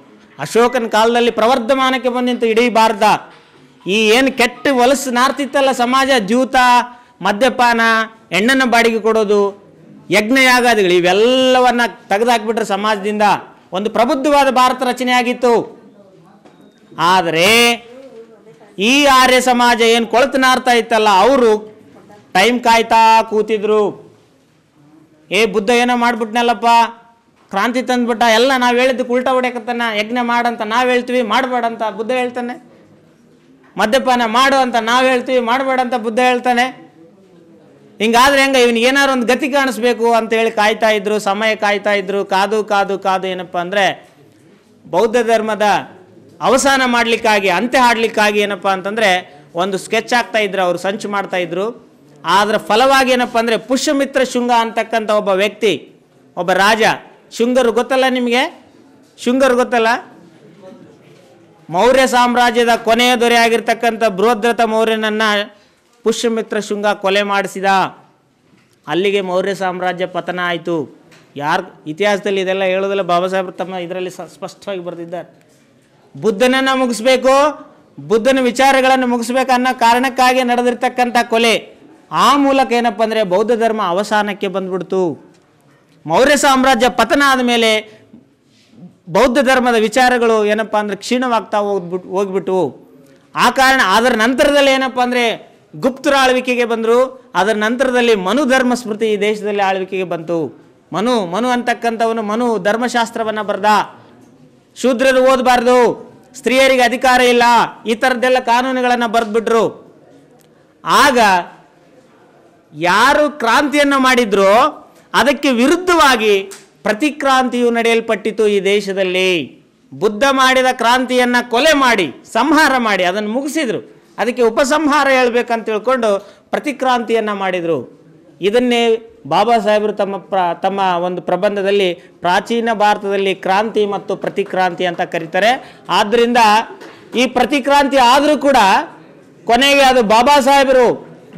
ಅಶೋಕನ ಕಾಲದಲ್ಲಿ ಪ್ರವರ್ಧಮಾನಕ್ಕೆ ಬಂದಿತ್ತು ಇಡೀ ಭಾರತ ಈ ಏನು ಕೆಟ್ಟ ಹೊಲಸು ನಾರ್ತಿತ್ತಲ್ಲ ಸಮಾಜ ಜೂತ ಮದ್ಯಪಾನ ಹೆಣ್ಣನ್ನು ಬಾಡಿಗೆ ಕೊಡೋದು ಯಜ್ಞ ಯಜ್ಞಯಾಗಾದಿಗಳು ಇವೆಲ್ಲವನ್ನ ತೆಗೆದಾಕ್ಬಿಟ್ರೆ ಸಮಾಜದಿಂದ ಒಂದು ಪ್ರಬುದ್ಧವಾದ ಭಾರತ ರಚನೆ ಆಗಿತ್ತು ಆದರೆ ಈ ಆರ್ಯ ಸಮಾಜ ಏನು ಕೊಳತು ಇತ್ತಲ್ಲ ಅವರು ಟೈಮ್ ಕಾಯ್ತಾ ಕೂತಿದ್ರು ಏ ಬುದ್ಧ ಏನೋ ಮಾಡಿಬಿಟ್ನಲ್ಲಪ್ಪ ಕ್ರಾಂತಿ ತಂದ್ಬಿಟ್ಟ ಎಲ್ಲ ನಾವು ಹೇಳಿದ್ದಕ್ಕೆ ಉಲ್ಟಾ ಹೊಡ್ಯಕತ್ತಾನ ಯಜ್ಞ ಮಾಡಂತ ನಾವು ಹೇಳ್ತೀವಿ ಮಾಡಬೇಡಂತ ಬುದ್ಧ ಹೇಳ್ತಾನೆ ಮದ್ಯಪಾನ ಮಾಡು ಅಂತ ನಾವು ಹೇಳ್ತೀವಿ ಮಾಡಬೇಡಂತ ಬುದ್ಧ ಹೇಳ್ತಾನೆ ಹಿಂಗಾದ್ರೆ ಹೆಂಗ ಇವ್ನಿಗೆ ಏನಾರು ಒಂದು ಗತಿ ಕಾಣಿಸ್ಬೇಕು ಅಂತೇಳಿ ಕಾಯ್ತಾ ಇದ್ರು ಸಮಯ ಕಾಯ್ತಾ ಇದ್ರು ಕಾದು ಕಾದು ಕಾದು ಏನಪ್ಪ ಅಂದರೆ ಬೌದ್ಧ ಧರ್ಮದ ಅವಸಾನ ಮಾಡ್ಲಿಕ್ಕಾಗಿ ಅಂತ್ಯ ಹಾಡ್ಲಿಕ್ಕಾಗಿ ಏನಪ್ಪ ಅಂತಂದರೆ ಒಂದು ಸ್ಕೆಚ್ ಆಗ್ತಾ ಇದ್ರು ಅವರು ಸಂಚು ಮಾಡ್ತಾ ಇದ್ರು ಆದ್ರ ಫಲವಾಗಿ ಏನಪ್ಪ ಅಂದರೆ ಪುಷ್ಯಮಿತ್ರ ಶೃಂಗ ಅಂತಕ್ಕಂಥ ಒಬ್ಬ ವ್ಯಕ್ತಿ ಒಬ್ಬ ರಾಜ ಶೃಂಗರು ಗೊತ್ತಲ್ಲ ನಿಮಗೆ ಶೃಂಗರು ಗೊತ್ತಲ್ಲ ಮೌರ್ಯ ಸಾಮ್ರಾಜ್ಯದ ಕೊನೆಯ ದೊರೆ ಆಗಿರ್ತಕ್ಕಂಥ ಬೃಹದ್ರಥ ಮೌರ್ಯನನ್ನು ಪುಷ್ಯಮಿತ್ರ ಶೃಂಗ ಕೊಲೆ ಮಾಡಿಸಿದ ಅಲ್ಲಿಗೆ ಮೌರ್ಯ ಸಾಮ್ರಾಜ್ಯ ಪತನ ಆಯಿತು ಯಾರು ಇತಿಹಾಸದಲ್ಲಿ ಇದೆಲ್ಲ ಹೇಳೋದಿಲ್ಲ ಬಾಬಾ ಸಾಹೇಬ್ರ ತಮ್ಮ ಇದರಲ್ಲಿ ಸ್ಪಷ್ಟವಾಗಿ ಬರೆದಿದ್ದಾರೆ ಬುದ್ಧನನ್ನು ಮುಗಿಸ್ಬೇಕು ಬುದ್ಧನ ವಿಚಾರಗಳನ್ನು ಮುಗಿಸ್ಬೇಕು ಅನ್ನೋ ಕಾರಣಕ್ಕಾಗಿ ನಡೆದಿರ್ತಕ್ಕಂಥ ಕೊಲೆ ಆ ಮೂಲಕ ಏನಪ್ಪ ಅಂದರೆ ಬೌದ್ಧ ಧರ್ಮ ಅವಸಾನಕ್ಕೆ ಬಂದ್ಬಿಡ್ತು ಮೌರ್ಯ ಸಾಮ್ರಾಜ್ಯ ಪತನ ಆದಮೇಲೆ ಬೌದ್ಧ ಧರ್ಮದ ವಿಚಾರಗಳು ಏನಪ್ಪ ಅಂದರೆ ಕ್ಷೀಣವಾಗ್ತಾ ಹೋಗ್ಬಿಟ್ಟು ಹೋಗ್ಬಿಟ್ಟು ಆ ಕಾರಣ ಅದರ ನಂತರದಲ್ಲಿ ಏನಪ್ಪ ಅಂದರೆ ಗುಪ್ತರ ಆಳ್ವಿಕೆಗೆ ಬಂದರು ಅದರ ನಂತರದಲ್ಲಿ ಮನು ಧರ್ಮ ಸ್ಮೃತಿ ಈ ದೇಶದಲ್ಲಿ ಆಳ್ವಿಕೆಗೆ ಬಂತು ಮನು ಮನು ಅಂತಕ್ಕಂಥವನು ಮನು ಧರ್ಮಶಾಸ್ತ್ರವನ್ನು ಬರೆದ ಶೂದ್ರರು ಓದಬಾರ್ದು ಸ್ತ್ರೀಯರಿಗೆ ಅಧಿಕಾರ ಇಲ್ಲ ಈ ಥರದ್ದೆಲ್ಲ ಕಾನೂನುಗಳನ್ನು ಬರೆದ್ಬಿಟ್ರು ಆಗ ಯಾರು ಕ್ರಾಂತಿಯನ್ನು ಮಾಡಿದ್ರೋ ಅದಕ್ಕೆ ವಿರುದ್ಧವಾಗಿ ಪ್ರತಿಕ್ರಾಂತಿಯು ನಡೆಯಲ್ಪಟ್ಟಿತು ಈ ದೇಶದಲ್ಲಿ ಬುದ್ಧ ಮಾಡಿದ ಕ್ರಾಂತಿಯನ್ನು ಕೊಲೆ ಮಾಡಿ ಸಂಹಾರ ಮಾಡಿ ಅದನ್ನು ಮುಗಿಸಿದರು ಅದಕ್ಕೆ ಉಪಸಂಹಾರ ಹೇಳಬೇಕಂತ ತಿಳ್ಕೊಂಡು ಪ್ರತಿಕ್ರಾಂತಿಯನ್ನು ಮಾಡಿದರು ಇದನ್ನೇ ಬಾಬಾ ಸಾಹೇಬರು ತಮ್ಮ ಪ್ರ ತಮ್ಮ ಒಂದು ಪ್ರಬಂಧದಲ್ಲಿ ಪ್ರಾಚೀನ ಭಾರತದಲ್ಲಿ ಕ್ರಾಂತಿ ಮತ್ತು ಪ್ರತಿಕ್ರಾಂತಿ ಅಂತ ಕರೀತಾರೆ ಆದ್ದರಿಂದ ಈ ಪ್ರತಿಕ್ರಾಂತಿ ಆದರೂ ಕೂಡ ಕೊನೆಗೆ ಅದು ಬಾಬಾ ಸಾಹೇಬರು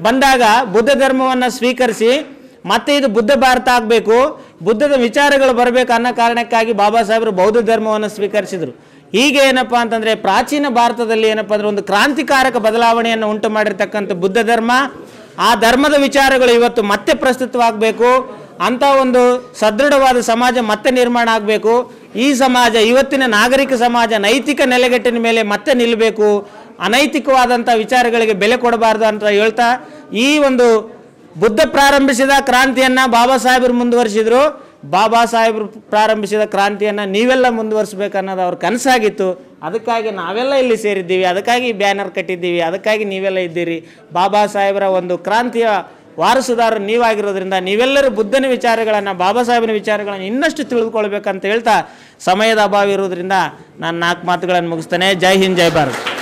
ಬಂದಾಗ ಬುದ್ಧ ಧರ್ಮವನ್ನು ಸ್ವೀಕರಿಸಿ ಮತ್ತೆ ಇದು ಬುದ್ಧ ಭಾರತ ಆಗಬೇಕು ಬುದ್ಧದ ವಿಚಾರಗಳು ಬರಬೇಕು ಅನ್ನೋ ಕಾರಣಕ್ಕಾಗಿ ಬಾಬಾ ಸಾಹೇಬರು ಬೌದ್ಧ ಧರ್ಮವನ್ನು ಸ್ವೀಕರಿಸಿದರು ಹೀಗೆ ಏನಪ್ಪ ಅಂತಂದರೆ ಪ್ರಾಚೀನ ಭಾರತದಲ್ಲಿ ಏನಪ್ಪ ಅಂದ್ರೆ ಒಂದು ಕ್ರಾಂತಿಕಾರಕ ಬದಲಾವಣೆಯನ್ನು ಉಂಟು ಮಾಡಿರ್ತಕ್ಕಂಥ ಬುದ್ಧ ಧರ್ಮ ಆ ಧರ್ಮದ ವಿಚಾರಗಳು ಇವತ್ತು ಮತ್ತೆ ಪ್ರಸ್ತುತವಾಗಬೇಕು ಅಂಥ ಒಂದು ಸದೃಢವಾದ ಸಮಾಜ ಮತ್ತೆ ನಿರ್ಮಾಣ ಆಗಬೇಕು ಈ ಸಮಾಜ ಇವತ್ತಿನ ನಾಗರಿಕ ಸಮಾಜ ನೈತಿಕ ನೆಲೆಗಟ್ಟಿನ ಮೇಲೆ ಮತ್ತೆ ನಿಲ್ಲಬೇಕು ಅನೈತಿಕವಾದಂಥ ವಿಚಾರಗಳಿಗೆ ಬೆಲೆ ಕೊಡಬಾರ್ದು ಅಂತ ಹೇಳ್ತಾ ಈ ಒಂದು ಬುದ್ಧ ಪ್ರಾರಂಭಿಸಿದ ಕ್ರಾಂತಿಯನ್ನು ಬಾಬಾ ಸಾಹೇಬರು ಮುಂದುವರಿಸಿದರು ಬಾಬಾ ಸಾಹೇಬರು ಪ್ರಾರಂಭಿಸಿದ ಕ್ರಾಂತಿಯನ್ನು ನೀವೆಲ್ಲ ಮುಂದುವರಿಸಬೇಕನ್ನೋದು ಅನ್ನೋದು ಅವ್ರ ಕನಸಾಗಿತ್ತು ಅದಕ್ಕಾಗಿ ನಾವೆಲ್ಲ ಇಲ್ಲಿ ಸೇರಿದ್ದೀವಿ ಅದಕ್ಕಾಗಿ ಬ್ಯಾನರ್ ಕಟ್ಟಿದ್ದೀವಿ ಅದಕ್ಕಾಗಿ ನೀವೆಲ್ಲ ಇದ್ದೀರಿ ಬಾಬಾ ಸಾಹೇಬರ ಒಂದು ಕ್ರಾಂತಿಯ ವಾರಸುದಾರರು ನೀವಾಗಿರೋದ್ರಿಂದ ನೀವೆಲ್ಲರೂ ಬುದ್ಧನ ವಿಚಾರಗಳನ್ನು ಬಾಬಾ ಸಾಹೇಬಿನ ವಿಚಾರಗಳನ್ನು ಇನ್ನಷ್ಟು ತಿಳಿದುಕೊಳ್ಬೇಕಂತ ಹೇಳ್ತಾ ಸಮಯದ ಅಭಾವ ಇರೋದ್ರಿಂದ ನಾನು ನಾಲ್ಕು ಮಾತುಗಳನ್ನು ಮುಗಿಸ್ತೇನೆ ಜೈ ಹಿಂದ್ ಜೈ ಭಾರತ್